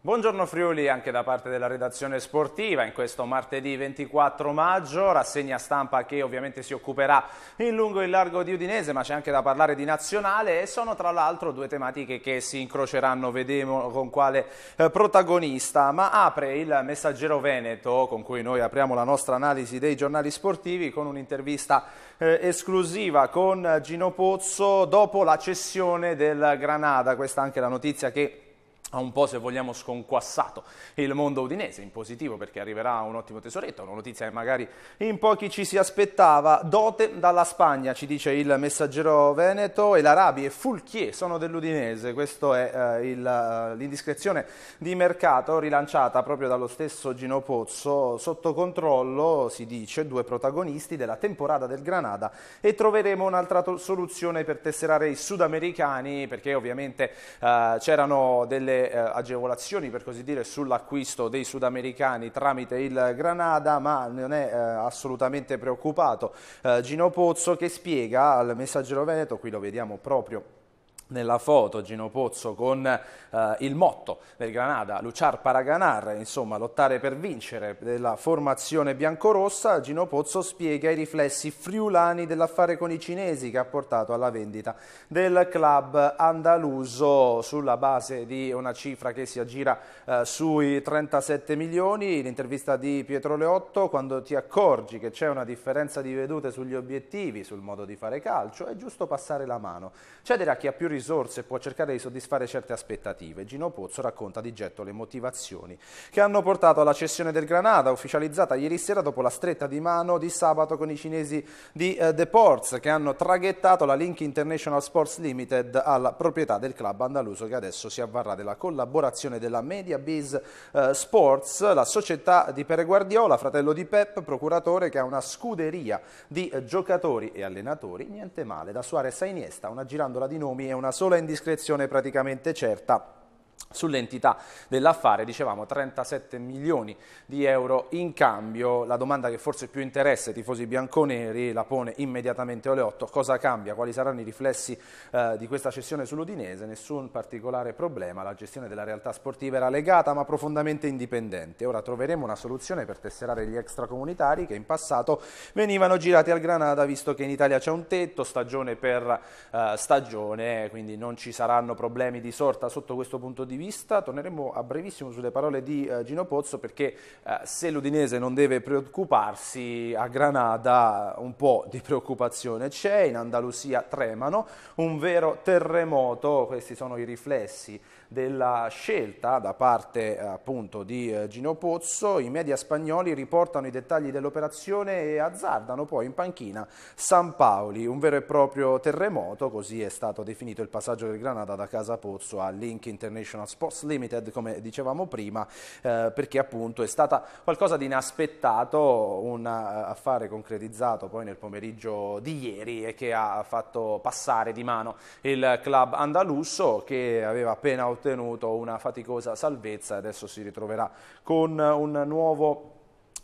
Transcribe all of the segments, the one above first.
Buongiorno Friuli anche da parte della redazione sportiva in questo martedì 24 maggio, rassegna stampa che ovviamente si occuperà in lungo e in largo di Udinese ma c'è anche da parlare di nazionale e sono tra l'altro due tematiche che si incroceranno, vedremo con quale eh, protagonista, ma apre il messaggero Veneto con cui noi apriamo la nostra analisi dei giornali sportivi con un'intervista eh, esclusiva con Gino Pozzo dopo la cessione del Granada, questa è anche la notizia che ha un po', se vogliamo, sconquassato il mondo udinese, in positivo perché arriverà un ottimo tesoretto, una notizia che magari in pochi ci si aspettava. Dote dalla Spagna, ci dice il messaggero veneto, e l'Arabi e Fulchie sono dell'Udinese. Questa è eh, eh, l'indiscrezione di mercato rilanciata proprio dallo stesso Gino Pozzo. Sotto controllo, si dice, due protagonisti della temporada del Granada e troveremo un'altra soluzione per tesserare i sudamericani perché ovviamente eh, c'erano delle eh, agevolazioni per così dire sull'acquisto dei sudamericani tramite il Granada ma non è eh, assolutamente preoccupato eh, Gino Pozzo che spiega al messaggero Veneto, qui lo vediamo proprio nella foto Gino Pozzo con eh, il motto del Granada, luciar para ganar, insomma lottare per vincere della formazione biancorossa, Gino Pozzo spiega i riflessi friulani dell'affare con i cinesi che ha portato alla vendita del club andaluso sulla base di una cifra che si aggira eh, sui 37 milioni, l'intervista di Pietro Leotto, quando ti accorgi che c'è una differenza di vedute sugli obiettivi, sul modo di fare calcio, è giusto passare la mano, cedere a chi ha più risorse risorse e può cercare di soddisfare certe aspettative. Gino Pozzo racconta di getto le motivazioni che hanno portato alla cessione del Granada, ufficializzata ieri sera dopo la stretta di mano di sabato con i cinesi di The eh, Ports, che hanno traghettato la Link International Sports Limited alla proprietà del club andaluso che adesso si avvarrà della collaborazione della Media Base eh, Sports, la società di Pere Guardiola, fratello di Pep, procuratore che ha una scuderia di eh, giocatori e allenatori, niente male, da Suarez a Iniesta, una girandola di nomi e una una sola indiscrezione praticamente certa Sull'entità dell'affare, dicevamo, 37 milioni di euro in cambio. La domanda che forse più interessa i tifosi bianconeri la pone immediatamente Oleotto. Cosa cambia? Quali saranno i riflessi eh, di questa cessione sull'Udinese? Nessun particolare problema. La gestione della realtà sportiva era legata ma profondamente indipendente. Ora troveremo una soluzione per tesserare gli extracomunitari che in passato venivano girati al Granada visto che in Italia c'è un tetto, stagione per eh, stagione, quindi non ci saranno problemi di sorta sotto questo punto di vista di vista. Torneremo a brevissimo sulle parole di eh, Gino Pozzo perché eh, se l'Udinese non deve preoccuparsi a Granada un po' di preoccupazione c'è, in Andalusia tremano, un vero terremoto, questi sono i riflessi della scelta da parte eh, appunto di eh, Gino Pozzo, i media spagnoli riportano i dettagli dell'operazione e azzardano poi in panchina San Paoli, un vero e proprio terremoto, così è stato definito il passaggio del Granada da Casa Pozzo a Link International Sports Limited, come dicevamo prima, eh, perché appunto è stata qualcosa di inaspettato, un eh, affare concretizzato poi nel pomeriggio di ieri e che ha fatto passare di mano il club andalusso che aveva appena ottenuto ottenuto una faticosa salvezza adesso si ritroverà con un nuovo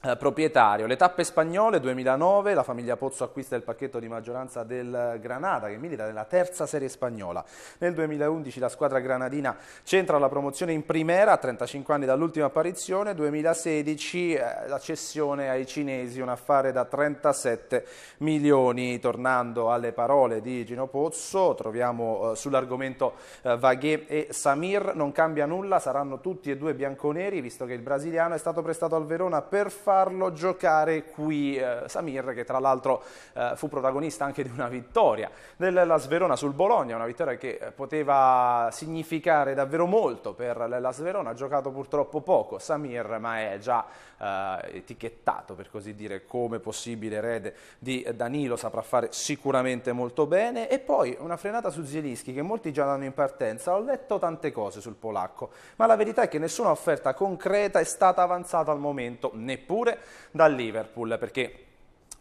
eh, proprietario. Le tappe spagnole 2009, la famiglia Pozzo acquista il pacchetto di maggioranza del Granada che milita nella terza serie spagnola. Nel 2011 la squadra granadina centra la promozione in primera 35 anni dall'ultima apparizione, 2016 eh, la cessione ai cinesi, un affare da 37 milioni. Tornando alle parole di Gino Pozzo, troviamo eh, sull'argomento eh, Vaghe e Samir, non cambia nulla, saranno tutti e due bianconeri visto che il brasiliano è stato prestato al Verona per fare farlo giocare qui eh, Samir, che tra l'altro eh, fu protagonista anche di una vittoria dell'Elas Verona sul Bologna, una vittoria che eh, poteva significare davvero molto per l'Elas Verona, ha giocato purtroppo poco Samir, ma è già eh, etichettato per così dire come possibile erede di Danilo, saprà fare sicuramente molto bene e poi una frenata su Zielinski che molti già danno in partenza, ho letto tante cose sul polacco, ma la verità è che nessuna offerta concreta è stata avanzata al momento, neppure dal Liverpool, perché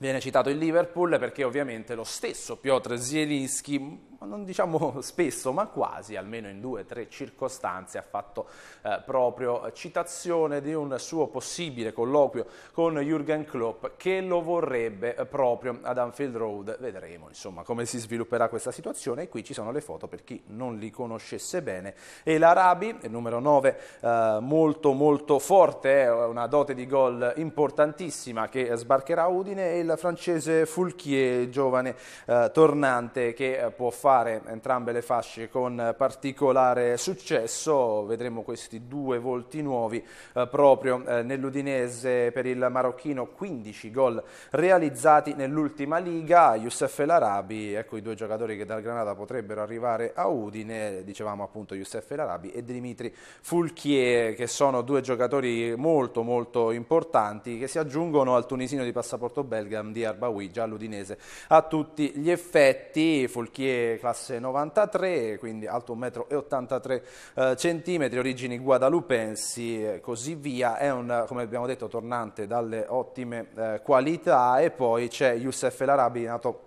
Viene citato il Liverpool perché ovviamente lo stesso Piotr Zielinski, non diciamo spesso, ma quasi, almeno in due o tre circostanze, ha fatto eh, proprio citazione di un suo possibile colloquio con Jürgen Klopp che lo vorrebbe eh, proprio ad Anfield Road. Vedremo insomma come si svilupperà questa situazione e qui ci sono le foto per chi non li conoscesse bene. E l'Arabi, il numero 9, eh, molto molto forte, eh, una dote di gol importantissima che sbarcherà Udine e il il francese Fulchier, giovane eh, tornante che eh, può fare entrambe le fasce con particolare successo. Vedremo questi due volti nuovi eh, proprio eh, nell'Udinese per il marocchino 15 gol realizzati nell'ultima liga. Youssef El Arabi, ecco i due giocatori che dal Granada potrebbero arrivare a Udine, dicevamo appunto Youssef El Arabi e Dimitri Fulquier, che sono due giocatori molto molto importanti che si aggiungono al tunisino di passaporto belga di Arbawi, già l'Udinese a tutti gli effetti, Folchier classe 93, quindi alto 1,83 m, eh, origini guadalupensi e così via, è un, come abbiamo detto, tornante dalle ottime eh, qualità e poi c'è Youssef El Arabi, nato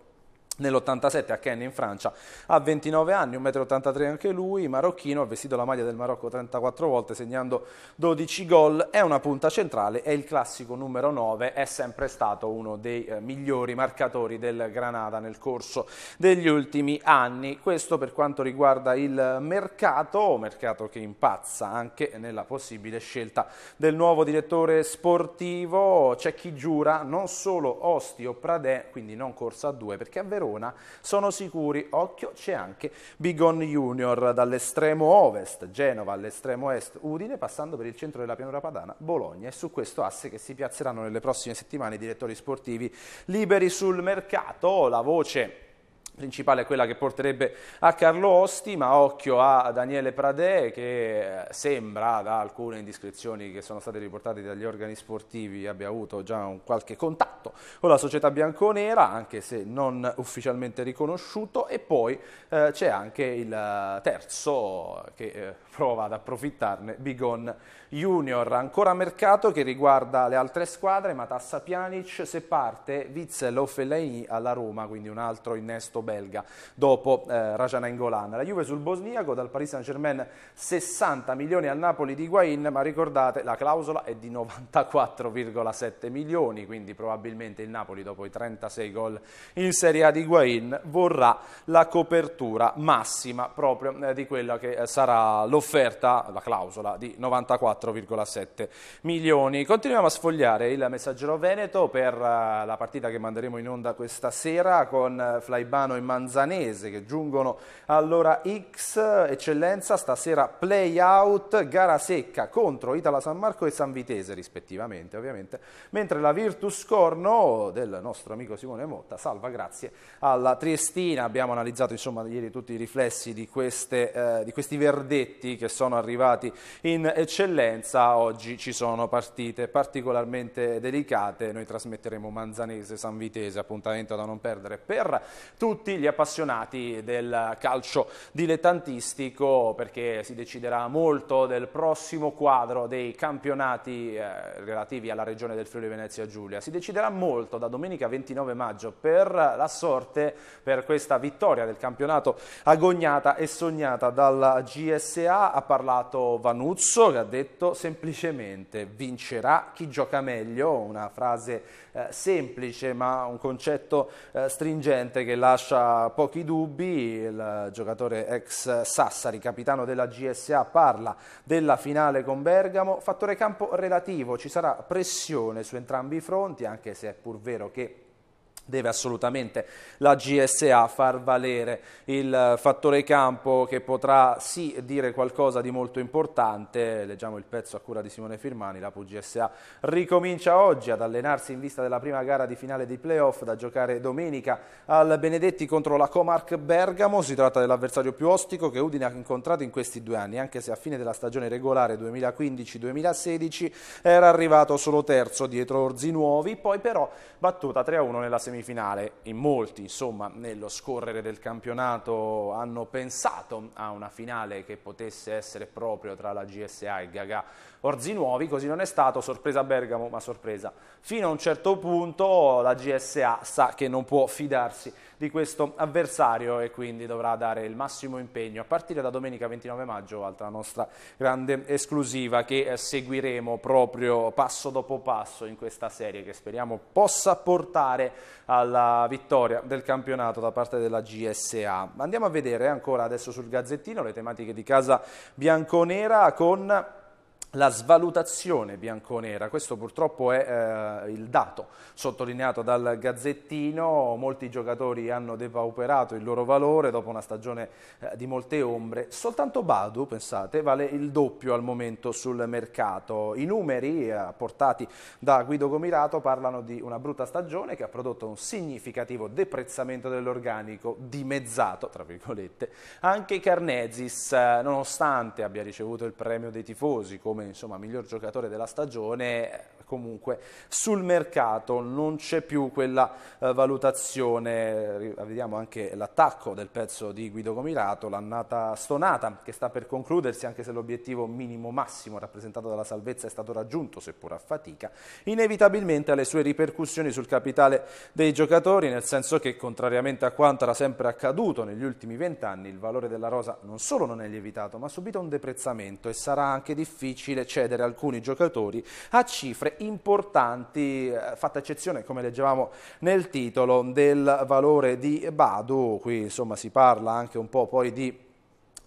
Nell'87 a Cannes in Francia, a 29 anni, 1,83 m anche lui, marocchino, ha vestito la maglia del Marocco 34 volte segnando 12 gol, è una punta centrale è il classico numero 9 è sempre stato uno dei eh, migliori marcatori del Granada nel corso degli ultimi anni. Questo per quanto riguarda il mercato, mercato che impazza anche nella possibile scelta del nuovo direttore sportivo, c'è chi giura non solo Osti o Pradè, quindi non corsa a due, perché è vero Verona sono sicuri. Occhio, c'è anche Bigon Junior dall'estremo ovest, Genova all'estremo est, Udine, passando per il centro della pianura padana, Bologna. E su questo asse che si piazzeranno nelle prossime settimane i direttori sportivi liberi sul mercato. La voce principale è quella che porterebbe a Carlo Osti, ma occhio a Daniele Pradè che eh, sembra da alcune indiscrezioni che sono state riportate dagli organi sportivi abbia avuto già un qualche contatto con la società bianconera, anche se non ufficialmente riconosciuto e poi eh, c'è anche il eh, terzo che eh, prova ad approfittarne, Bigon Junior, ancora mercato che riguarda le altre squadre, ma Tassa Pjanic se parte Witzel o Fellaini alla Roma, quindi un altro innesto belga dopo eh, Rajana Ingolan. La Juve sul bosniaco, dal Paris Saint Germain 60 milioni al Napoli di Higuain, ma ricordate la clausola è di 94,7 milioni, quindi probabilmente il Napoli dopo i 36 gol in Serie A di Higuain vorrà la copertura massima proprio eh, di quella che eh, sarà l'offerta, la clausola di 94,7 milioni. Continuiamo a sfogliare il messaggero Veneto per eh, la partita che manderemo in onda questa sera con eh, Flaibano e Manzanese che giungono all'ora X, eccellenza, stasera play out, gara secca contro Itala San Marco e San Vitese rispettivamente ovviamente, mentre la Virtus Corno del nostro amico Simone Motta salva grazie alla Triestina, abbiamo analizzato insomma ieri tutti i riflessi di, queste, eh, di questi verdetti che sono arrivati in eccellenza, oggi ci sono partite particolarmente delicate, noi trasmetteremo Manzanese, San Vitese, appuntamento da non perdere per tutti tutti gli appassionati del calcio dilettantistico perché si deciderà molto del prossimo quadro dei campionati eh, relativi alla regione del Friuli Venezia Giulia. Si deciderà molto da domenica 29 maggio per la sorte per questa vittoria del campionato agognata e sognata dalla GSA. Ha parlato Vanuzzo che ha detto semplicemente vincerà chi gioca meglio, una frase eh, semplice ma un concetto eh, stringente che lascia lascia pochi dubbi, il giocatore ex Sassari, capitano della GSA, parla della finale con Bergamo, fattore campo relativo, ci sarà pressione su entrambi i fronti, anche se è pur vero che deve assolutamente la GSA far valere il eh, fattore campo che potrà sì dire qualcosa di molto importante, leggiamo il pezzo a cura di Simone Firmani, la PGSA ricomincia oggi ad allenarsi in vista della prima gara di finale di playoff da giocare domenica al Benedetti contro la Comarc Bergamo, si tratta dell'avversario più ostico che Udine ha incontrato in questi due anni, anche se a fine della stagione regolare 2015-2016 era arrivato solo terzo dietro Orzi Nuovi, poi però battuta 3-1 nella semifinale semifinale. In molti, insomma, nello scorrere del campionato hanno pensato a una finale che potesse essere proprio tra la GSA e Gaga Orzi Nuovi, così non è stato, sorpresa Bergamo, ma sorpresa. Fino a un certo punto la GSA sa che non può fidarsi di questo avversario e quindi dovrà dare il massimo impegno a partire da domenica 29 maggio, altra nostra grande esclusiva che eh, seguiremo proprio passo dopo passo in questa serie che speriamo possa portare alla vittoria del campionato da parte della GSA. Andiamo a vedere ancora adesso sul Gazzettino le tematiche di casa bianconera con la svalutazione bianconera, questo purtroppo è eh, il dato sottolineato dal Gazzettino, molti giocatori hanno depauperato il loro valore dopo una stagione eh, di molte ombre, soltanto Badu, pensate, vale il doppio al momento sul mercato. I numeri eh, portati da Guido Gomirato parlano di una brutta stagione che ha prodotto un significativo deprezzamento dell'organico, dimezzato, tra virgolette, anche Carnesis, eh, nonostante abbia ricevuto il premio dei tifosi come insomma, miglior giocatore della stagione comunque sul mercato non c'è più quella eh, valutazione, eh, vediamo anche l'attacco del pezzo di Guido Comirato, l'annata stonata che sta per concludersi anche se l'obiettivo minimo massimo rappresentato dalla salvezza è stato raggiunto seppur a fatica, inevitabilmente ha le sue ripercussioni sul capitale dei giocatori nel senso che contrariamente a quanto era sempre accaduto negli ultimi vent'anni il valore della rosa non solo non è lievitato ma ha subito un deprezzamento e sarà anche difficile cedere alcuni giocatori a cifre importanti, eh, fatta eccezione, come leggevamo nel titolo, del valore di Badu, qui insomma si parla anche un po' poi di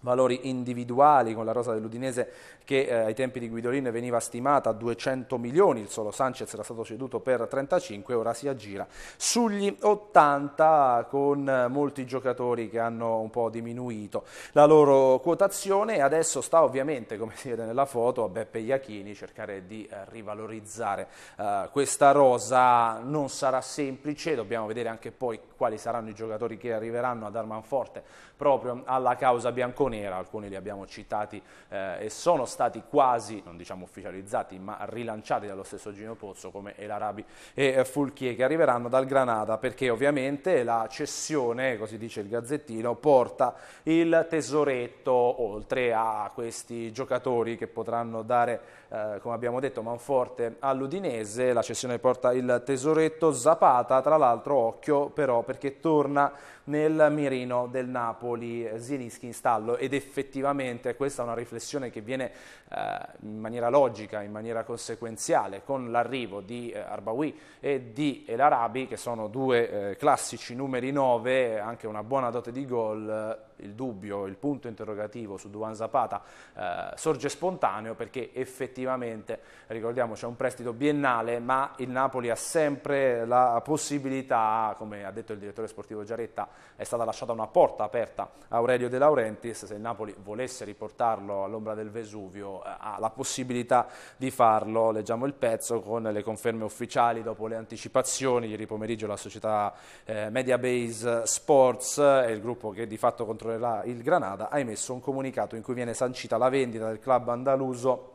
valori individuali con la rosa dell'Udinese che eh, ai tempi di Guidolin veniva stimata a 200 milioni, il solo Sanchez era stato ceduto per 35, ora si aggira sugli 80 con eh, molti giocatori che hanno un po' diminuito la loro quotazione e adesso sta ovviamente, come si vede nella foto, a Beppe Iachini cercare di eh, rivalorizzare eh, questa rosa, non sarà semplice, dobbiamo vedere anche poi quali saranno i giocatori che arriveranno ad Armanforte proprio alla causa biancone straniera, alcuni li abbiamo citati eh, e sono stati quasi, non diciamo ufficializzati, ma rilanciati dallo stesso Gino Pozzo come El Arabi e Fulchie che arriveranno dal Granada perché ovviamente la cessione, così dice il Gazzettino, porta il tesoretto oltre a questi giocatori che potranno dare, eh, come abbiamo detto, manforte all'Udinese, la cessione porta il tesoretto Zapata, tra l'altro occhio però perché torna nel mirino del Napoli Zielinski in stallo ed effettivamente questa è una riflessione che viene eh, in maniera logica, in maniera conseguenziale con l'arrivo di eh, Arbawi e di El Arabi che sono due eh, classici numeri 9, anche una buona dote di gol il dubbio, il punto interrogativo su Duan Zapata eh, sorge spontaneo perché effettivamente, ricordiamo, c'è un prestito biennale, ma il Napoli ha sempre la possibilità, come ha detto il direttore sportivo Giaretta, è stata lasciata una porta aperta a Aurelio De Laurentiis, se il Napoli volesse riportarlo all'ombra del Vesuvio eh, ha la possibilità di farlo, leggiamo il pezzo con le conferme ufficiali dopo le anticipazioni, ieri pomeriggio la società eh, Media Base Sports, è eh, il gruppo che di fatto controlla la, il Granada ha emesso un comunicato in cui viene sancita la vendita del club andaluso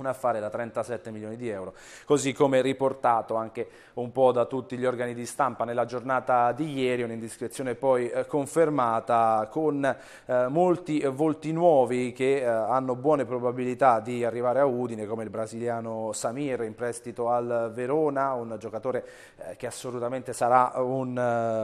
un affare da 37 milioni di euro, così come riportato anche un po' da tutti gli organi di stampa nella giornata di ieri, un'indiscrezione poi eh, confermata con eh, molti volti nuovi che eh, hanno buone probabilità di arrivare a Udine, come il brasiliano Samir in prestito al Verona, un giocatore eh, che assolutamente sarà un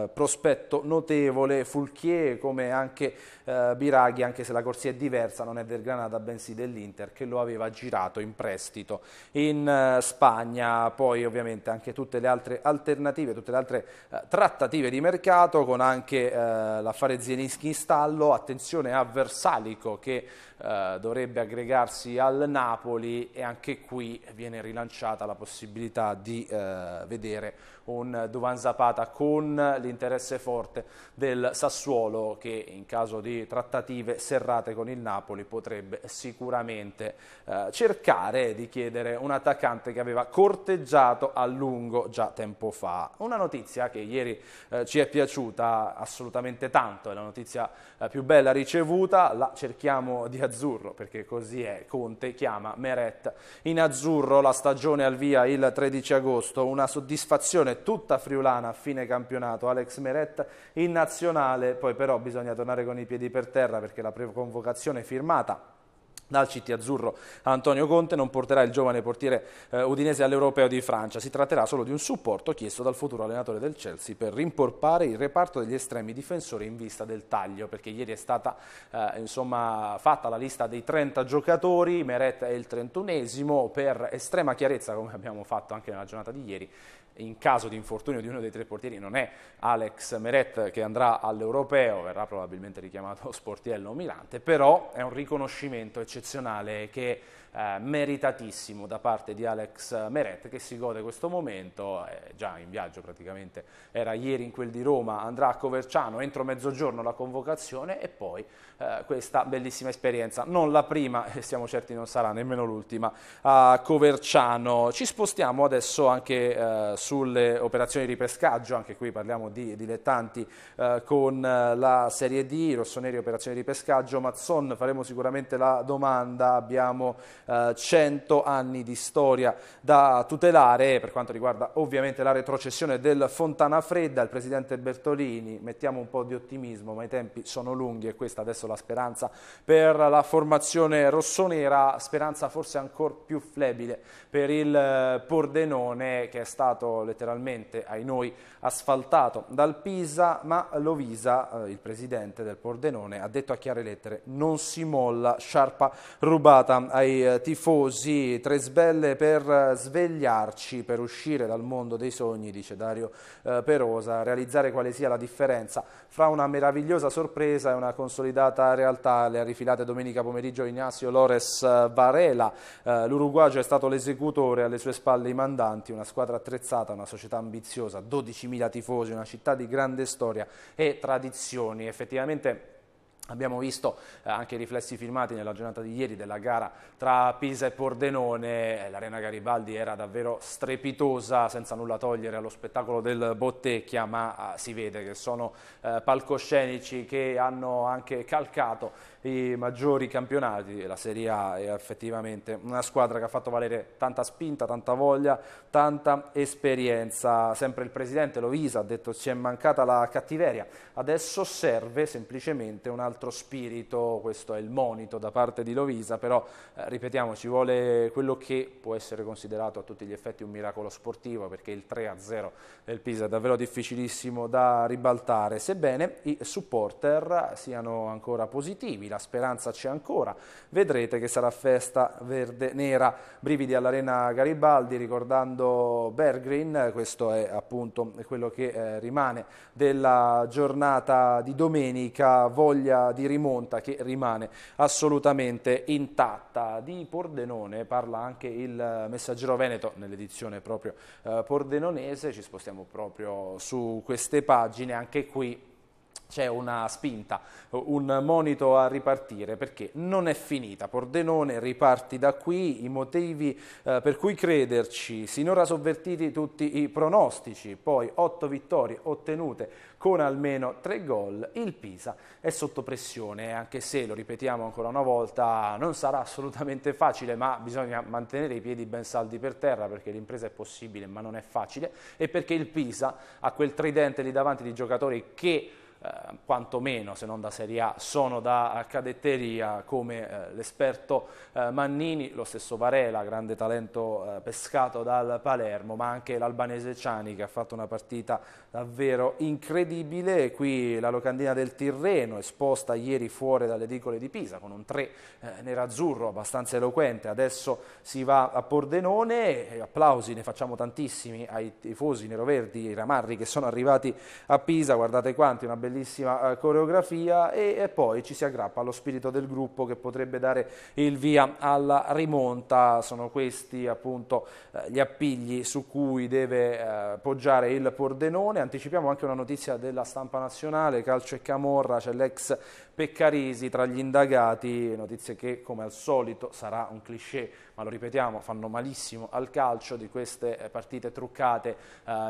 eh, prospetto notevole, Fulchier come anche eh, Biraghi, anche se la corsia è diversa, non è del Granada bensì dell'Inter che lo aveva girato in prestito in eh, Spagna. Poi ovviamente anche tutte le altre alternative, tutte le altre eh, trattative di mercato con anche eh, l'affare Zielinski in stallo, attenzione a Versalico che eh, dovrebbe aggregarsi al Napoli e anche qui viene rilanciata la possibilità di eh, vedere un Duvan Zapata con l'interesse forte del Sassuolo che in caso di trattative serrate con il Napoli potrebbe sicuramente eh, cercare di chiedere un attaccante che aveva corteggiato a lungo già tempo fa. Una notizia che ieri eh, ci è piaciuta assolutamente tanto, è la notizia eh, più bella ricevuta, la cerchiamo di aggiungere azzurro, perché così è, Conte chiama Meret. In azzurro la stagione al via il 13 agosto, una soddisfazione tutta friulana a fine campionato, Alex Meret in nazionale, poi però bisogna tornare con i piedi per terra perché la preconvocazione firmata dal CT azzurro Antonio Conte non porterà il giovane portiere eh, udinese all'Europeo di Francia. Si tratterà solo di un supporto chiesto dal futuro allenatore del Chelsea per rimporpare il reparto degli estremi difensori in vista del taglio, perché ieri è stata eh, insomma, fatta la lista dei 30 giocatori, Meret è il 31esimo, per estrema chiarezza come abbiamo fatto anche nella giornata di ieri in caso di infortunio di uno dei tre portieri non è Alex Meret che andrà all'Europeo, verrà probabilmente richiamato Sportiello Milante, però è un riconoscimento eccezionale che eh, meritatissimo da parte di Alex Meret che si gode questo momento, è già in viaggio praticamente, era ieri in quel di Roma, andrà a Coverciano entro mezzogiorno la convocazione e poi eh, questa bellissima esperienza, non la prima e siamo certi non sarà nemmeno l'ultima a Coverciano. Ci spostiamo adesso anche eh, sulle operazioni di ripescaggio, anche qui parliamo di dilettanti eh, con eh, la Serie D, Rossoneri operazioni di ripescaggio, Mazzon faremo sicuramente la domanda, abbiamo 100 eh, anni di storia da tutelare per quanto riguarda ovviamente la retrocessione del Fontana Fredda, il presidente Bertolini, mettiamo un po' di ottimismo ma i tempi sono lunghi e questa adesso è la speranza per la formazione rossonera, speranza forse ancora più flebile per il eh, Pordenone che è stato letteralmente ai noi asfaltato dal Pisa ma Lovisa, eh, il presidente del Pordenone, ha detto a chiare lettere non si molla, sciarpa rubata ai tifosi, tre sbelle per eh, svegliarci, per uscire dal mondo dei sogni, dice Dario eh, Perosa, realizzare quale sia la differenza fra una meravigliosa sorpresa e una consolidata realtà, le ha rifilate domenica pomeriggio Ignacio Lores eh, Varela, eh, l'Uruguagio è stato l'esecutore, alle sue spalle i mandanti, una squadra attrezzata, una società ambiziosa, 12.000 tifosi, una città di grande storia e tradizioni, effettivamente Abbiamo visto eh, anche i riflessi filmati nella giornata di ieri della gara tra Pisa e Pordenone, eh, l'arena Garibaldi era davvero strepitosa senza nulla togliere allo spettacolo del Bottecchia, ma eh, si vede che sono palcoscenici che hanno anche calcato i maggiori campionati, la Serie A è effettivamente una squadra che ha fatto valere tanta spinta, tanta voglia, tanta esperienza, sempre il presidente Lovisa ha detto ci è mancata la cattiveria, adesso serve semplicemente un'altra altro spirito, questo è il monito da parte di Lovisa, però eh, ripetiamo, ci vuole quello che può essere considerato a tutti gli effetti un miracolo sportivo, perché il 3-0 del Pisa è davvero difficilissimo da ribaltare, sebbene i supporter siano ancora positivi, la speranza c'è ancora, vedrete che sarà festa verde-nera, brividi all'Arena Garibaldi, ricordando Bergrin, questo è appunto quello che eh, rimane della giornata di domenica, voglia di rimonta che rimane assolutamente intatta. Di Pordenone parla anche il messaggero Veneto nell'edizione proprio eh, pordenonese, ci spostiamo proprio su queste pagine, anche qui c'è una spinta, un monito a ripartire perché non è finita. Pordenone riparti da qui, i motivi eh, per cui crederci, sinora sovvertiti tutti i pronostici, poi otto vittorie ottenute con almeno tre gol, il Pisa è sotto pressione, anche se, lo ripetiamo ancora una volta, non sarà assolutamente facile, ma bisogna mantenere i piedi ben saldi per terra perché l'impresa è possibile ma non è facile e perché il Pisa ha quel tridente lì davanti di giocatori che eh, quantomeno se non da Serie A sono da cadetteria come eh, l'esperto eh, Mannini, lo stesso Varela, grande talento eh, pescato dal Palermo, ma anche l'albanese Ciani che ha fatto una partita davvero incredibile, qui la locandina del Tirreno esposta ieri fuori dalle edicole di Pisa con un 3 eh, nerazzurro abbastanza eloquente, adesso si va a Pordenone, e applausi ne facciamo tantissimi ai tifosi neroverdi, i ramarri che sono arrivati a Pisa, guardate quanti, una bella bellissima eh, coreografia e, poi ci si aggrappa allo spirito del gruppo che potrebbe dare il via alla rimonta. Sono questi appunto eh, gli appigli su cui deve eh, poggiare il Pordenone. Anticipiamo anche una notizia della stampa nazionale, calcio e camorra, c'è l'ex Peccarisi tra gli indagati, notizie che come al solito sarà un cliché, ma lo ripetiamo, fanno malissimo al calcio di queste eh, partite truccate eh,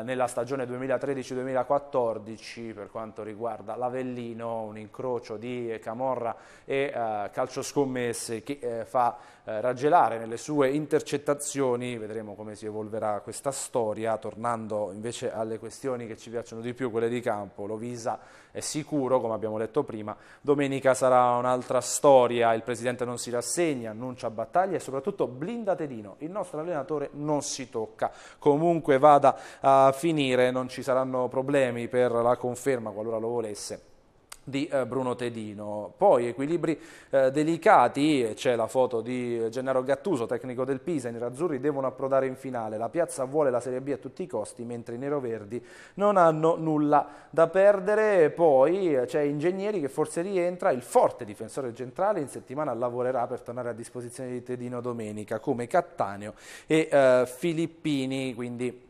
nella stagione 2013-2014 per quanto riguarda l'Avellino, un incrocio di Camorra e eh, calcio scommesse che eh, fa eh, raggelare nelle sue intercettazioni, vedremo come si evolverà questa storia, tornando invece alle questioni che ci piacciono di più, quelle di campo, Lovisa è sicuro, come abbiamo detto prima, domenica sarà un'altra storia, il presidente non si rassegna, annuncia battaglia e soprattutto blinda Tedino, il nostro allenatore non si tocca, comunque vada a finire, non ci saranno problemi per la conferma qualora lo volesse di eh, Bruno Tedino. Poi equilibri eh, delicati, c'è la foto di Gennaro Gattuso, tecnico del Pisa, i nerazzurri devono approdare in finale, la piazza vuole la Serie B a tutti i costi, mentre i neroverdi non hanno nulla da perdere. Poi eh, c'è Ingegneri che forse rientra, il forte difensore centrale in settimana lavorerà per tornare a disposizione di Tedino domenica, come Cattaneo e eh, Filippini, quindi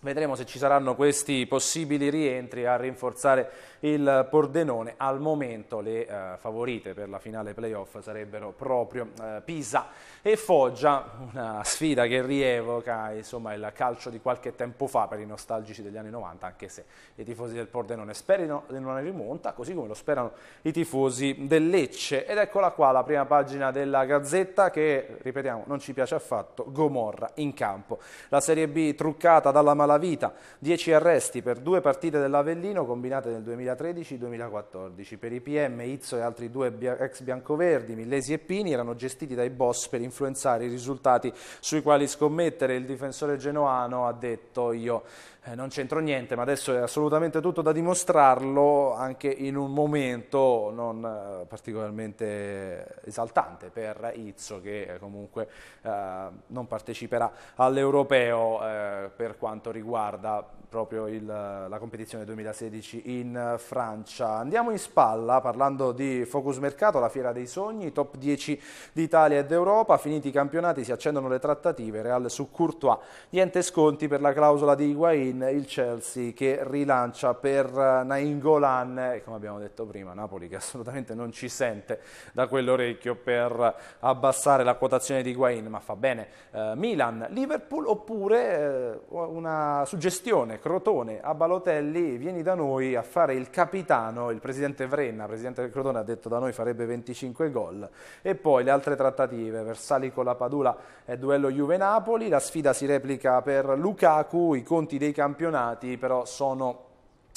Vedremo se ci saranno questi possibili rientri a rinforzare il Pordenone. Al momento le eh, favorite per la finale playoff sarebbero proprio eh, Pisa e Foggia, una sfida che rievoca insomma, il calcio di qualche tempo fa per i nostalgici degli anni 90, anche se i tifosi del Pordenone sperano di non rimonta, così come lo sperano i tifosi del Lecce. Ed eccola qua la prima pagina della Gazzetta che, ripetiamo, non ci piace affatto, Gomorra in campo. La Serie B truccata dalla malavita, 10 arresti per due partite dell'Avellino combinate nel 2013-2014. Per i PM, Izzo e altri due ex biancoverdi, Millesi e Pini, erano gestiti dai boss per informazioni influenzare i risultati sui quali scommettere. Il difensore genoano ha detto io eh, non c'entro niente, ma adesso è assolutamente tutto da dimostrarlo anche in un momento non eh, particolarmente esaltante per Izzo che comunque eh, non parteciperà all'europeo eh, per quanto riguarda proprio il, la competizione 2016 in Francia. Andiamo in spalla parlando di Focus Mercato, la fiera dei sogni, top 10 d'Italia e d'Europa. finiti i campionati si accendono le trattative, Real su Courtois, niente sconti per la clausola di Higuain, il Chelsea che rilancia per Naingolan e come abbiamo detto prima Napoli che assolutamente non ci sente da quell'orecchio per abbassare la quotazione di Higuain, ma fa bene. Eh, Milan, Liverpool oppure eh, una suggestione Crotone, a Balotelli, vieni da noi a fare il capitano, il presidente Vrenna, presidente del Crotone ha detto da noi farebbe 25 gol e poi le altre trattative, Versali con la Padula e duello Juve-Napoli, la sfida si replica per Lukaku, i conti dei campionati però sono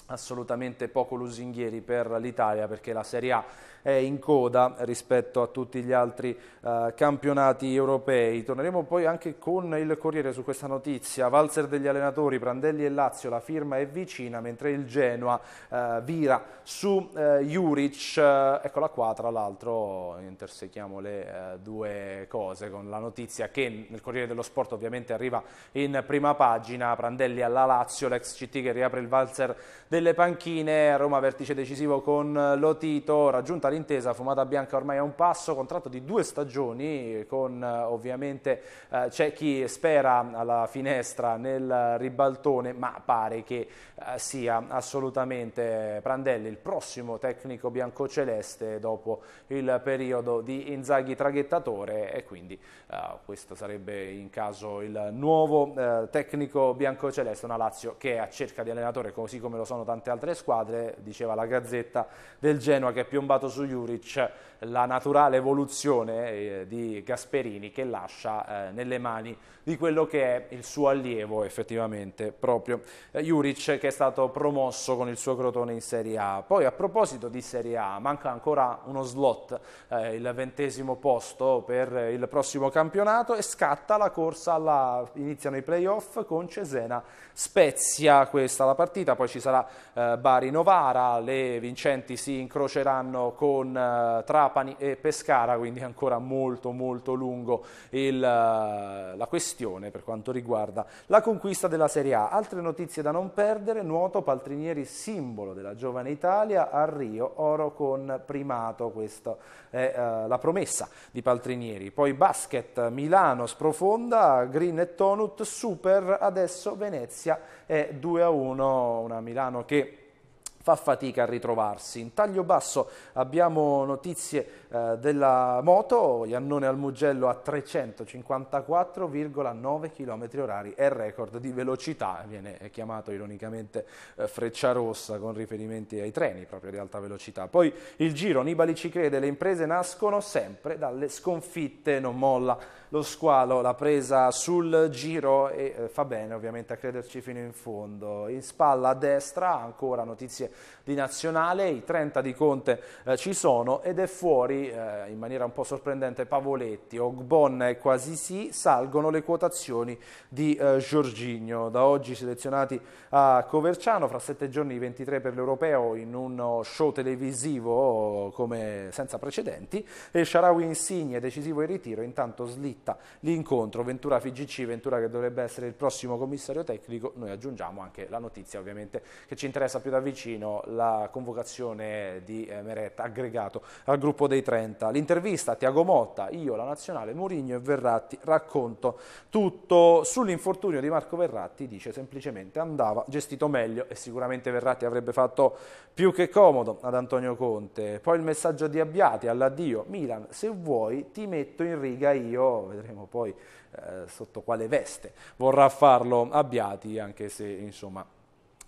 assolutamente poco lusinghieri per l'Italia perché la Serie A è in coda rispetto a tutti gli altri eh, campionati europei. Torneremo poi anche con il Corriere su questa notizia. Valzer degli allenatori, Prandelli e Lazio, la firma è vicina, mentre il Genoa eh, vira su eh, Juric. Eh, eccola qua, tra l'altro intersechiamo le eh, due cose con la notizia che nel Corriere dello Sport ovviamente arriva in prima pagina. Prandelli alla Lazio, l'ex CT che riapre il valzer delle panchine. Roma vertice decisivo con eh, Lotito, raggiunta particolare intesa, Fumata Bianca ormai è un passo, contratto di due stagioni con eh, ovviamente eh, c'è chi spera alla finestra nel ribaltone, ma pare che eh, sia assolutamente eh, Prandelli il prossimo tecnico biancoceleste dopo il periodo di Inzaghi traghettatore e quindi eh, questo sarebbe in caso il nuovo eh, tecnico biancoceleste, una Lazio che è a cerca di allenatore così come lo sono tante altre squadre, diceva la Gazzetta del Genoa che è piombato su su Juric la naturale evoluzione eh, di Gasperini che lascia eh, nelle mani di quello che è il suo allievo effettivamente proprio eh, Juric che è stato promosso con il suo Crotone in Serie A. Poi a proposito di Serie A manca ancora uno slot, il ventesimo posto per il prossimo campionato e scatta la corsa, alla... iniziano i playoff con Cesena Spezia, questa la partita, poi ci sarà Bari-Novara, le vincenti si incroceranno con con eh, Trapani e Pescara, quindi ancora molto molto lungo il, eh, la questione per quanto riguarda la conquista della Serie A. Altre notizie da non perdere, nuoto Paltrinieri simbolo della giovane Italia a Rio, oro con primato, questa è eh, la promessa di Paltrinieri. Poi basket, Milano sprofonda, Green e Tonut, super, adesso Venezia è 2 a 1, una Milano che fa fatica a ritrovarsi. In taglio basso abbiamo notizie eh, della moto, Iannone al Mugello a 354,9 km orari è record di velocità, viene chiamato ironicamente eh, freccia rossa con riferimenti ai treni proprio di alta velocità. Poi il giro, Nibali ci crede, le imprese nascono sempre dalle sconfitte, non molla lo squalo, la presa sul giro e eh, fa bene ovviamente a crederci fino in fondo. In spalla a destra ancora notizie di nazionale, i 30 di Conte eh, ci sono ed è fuori eh, in maniera un po' sorprendente Pavoletti, Ogbon e quasi sì, salgono le quotazioni di eh, Giorginio, da oggi selezionati a Coverciano, fra sette giorni 23 per l'Europeo in uno show televisivo come senza precedenti e Sharawi Insigne decisivo in ritiro, intanto slitta l'incontro Ventura FGC, Ventura che dovrebbe essere il prossimo commissario tecnico, noi aggiungiamo anche la notizia ovviamente che ci interessa più da vicino Ticino la convocazione di eh, Meretta aggregato al gruppo dei 30. L'intervista a Tiago Motta, io, la nazionale, Mourinho e Verratti, racconto tutto sull'infortunio di Marco Verratti, dice semplicemente andava gestito meglio e sicuramente Verratti avrebbe fatto più che comodo ad Antonio Conte. Poi il messaggio di Abbiati all'addio, Milan se vuoi ti metto in riga io, vedremo poi eh, sotto quale veste vorrà farlo Abbiati, anche se insomma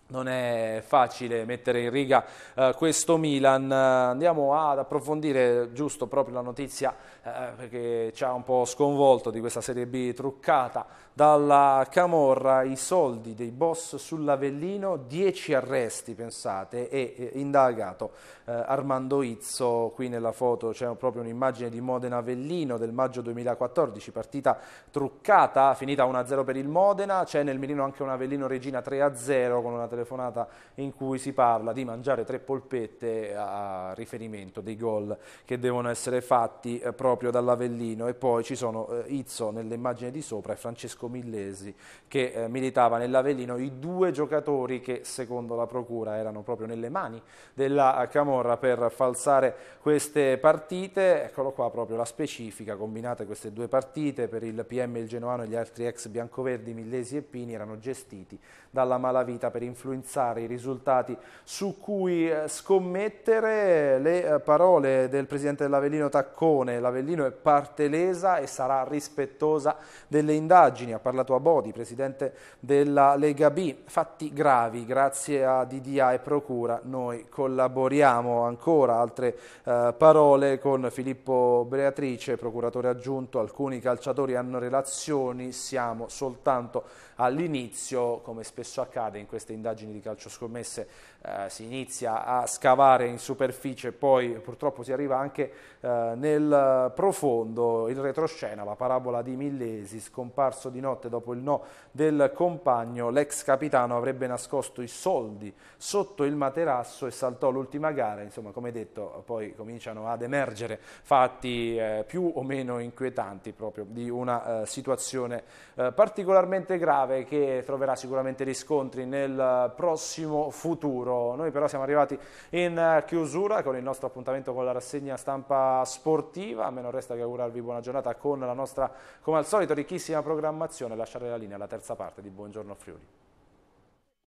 non è facile mettere in riga eh, questo Milan, eh, andiamo ad approfondire giusto proprio la notizia eh, perché ci ha un po' sconvolto di questa Serie B truccata dalla Camorra, i soldi dei boss sull'Avellino, 10 arresti pensate e eh, indagato eh, Armando Izzo, qui nella foto c'è proprio un'immagine di Modena-Avellino del maggio 2014, partita truccata, finita 1-0 per il Modena, c'è nel mirino anche un Avellino-Regina 3-0 con una telefonata in cui si parla di mangiare tre polpette a riferimento dei gol che devono essere fatti eh, proprio dall'Avellino e poi ci sono eh, Izzo nell'immagine di sopra e Francesco Millesi che eh, militava nell'Avellino, i due giocatori che secondo la procura erano proprio nelle mani della Camorra per falsare queste partite, eccolo qua proprio la specifica, combinate queste due partite per il PM, il Genoano e gli altri ex biancoverdi Millesi e Pini erano gestiti dalla malavita per informare influenzare i risultati su cui eh, scommettere. Le eh, parole del presidente dell'Avellino Taccone, l'Avellino è parte lesa e sarà rispettosa delle indagini, ha parlato a Bodi, presidente della Lega B, fatti gravi, grazie a DDA e Procura noi collaboriamo ancora, altre eh, parole con Filippo Beatrice, procuratore aggiunto, alcuni calciatori hanno relazioni, siamo soltanto all'inizio, come spesso accade in queste indagini indagini di calcio scommesse eh, si inizia a scavare in superficie, poi purtroppo si arriva anche eh, nel profondo, il retroscena, la parabola di Millesi, scomparso di notte dopo il no del compagno, l'ex capitano avrebbe nascosto i soldi sotto il materasso e saltò l'ultima gara, insomma come detto poi cominciano ad emergere fatti eh, più o meno inquietanti proprio di una eh, situazione eh, particolarmente grave che troverà sicuramente riscontri nel prossimo futuro. Noi però siamo arrivati in eh, chiusura con il nostro appuntamento con la rassegna stampa sportiva, a me non resta che augurarvi buona giornata con la nostra, come al solito, ricchissima programmazione, lasciare la linea alla terza parte di Buongiorno Friuli.